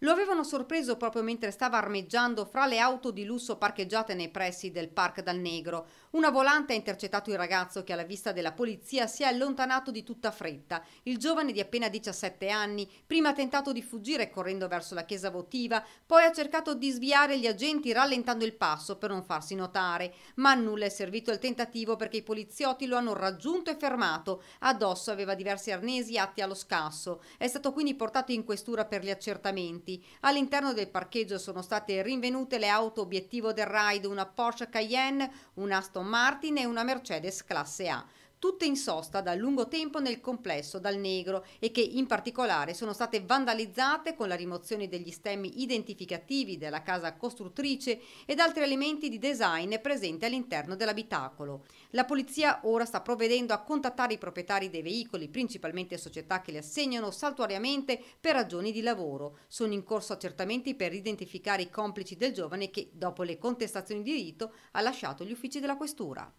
Lo avevano sorpreso proprio mentre stava armeggiando fra le auto di lusso parcheggiate nei pressi del Parc Dal Negro. Una volante ha intercettato il ragazzo che alla vista della polizia si è allontanato di tutta fretta. Il giovane di appena 17 anni prima ha tentato di fuggire correndo verso la chiesa votiva, poi ha cercato di sviare gli agenti rallentando il passo per non farsi notare, ma a nulla è servito il tentativo perché i poliziotti lo hanno raggiunto e fermato. Addosso aveva diversi arnesi atti allo scasso. È stato quindi portato in questura per gli accertamenti presenti. All'interno del parcheggio sono state rinvenute le auto obiettivo del ride, una Porsche Cayenne, un Aston Martin e una Mercedes classe A tutte in sosta da lungo tempo nel complesso dal Negro e che in particolare sono state vandalizzate con la rimozione degli stemmi identificativi della casa costruttrice ed altri elementi di design presenti all'interno dell'abitacolo. La polizia ora sta provvedendo a contattare i proprietari dei veicoli, principalmente società che li assegnano saltuariamente per ragioni di lavoro. Sono in corso accertamenti per identificare i complici del giovane che, dopo le contestazioni di rito, ha lasciato gli uffici della questura.